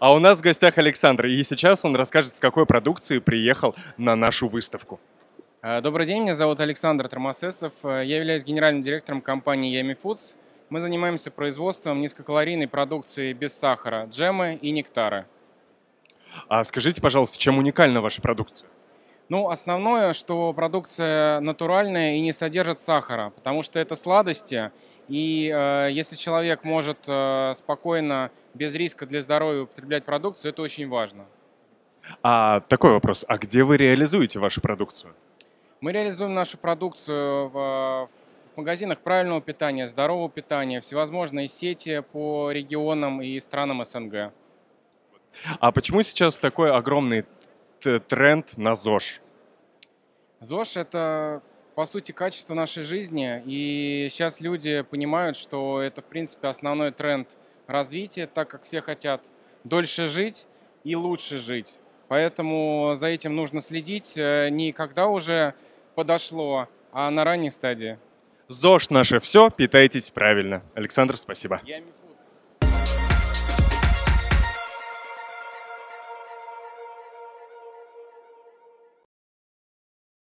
А у нас в гостях Александр, и сейчас он расскажет, с какой продукции приехал на нашу выставку. Э, добрый день, меня зовут Александр Тормосесов. Э, я являюсь генеральным директором компании Ями Foods. Мы занимаемся производством низкокалорийной продукции без сахара, джемы и нектара. А скажите, пожалуйста, чем уникальна ваша продукция? Ну, основное, что продукция натуральная и не содержит сахара, потому что это сладости, и э, если человек может э, спокойно, без риска для здоровья употреблять продукцию, это очень важно. А такой вопрос, а где вы реализуете вашу продукцию? Мы реализуем нашу продукцию в, э, в магазинах правильного питания, здорового питания, всевозможные сети по регионам и странам СНГ. А почему сейчас такой огромный Э, тренд на ЗОЖ? ЗОЖ – это, по сути, качество нашей жизни. И сейчас люди понимают, что это, в принципе, основной тренд развития, так как все хотят дольше жить и лучше жить. Поэтому за этим нужно следить э, не когда уже подошло, а на ранней стадии. ЗОЖ наше все, питайтесь правильно. Александр, спасибо. Я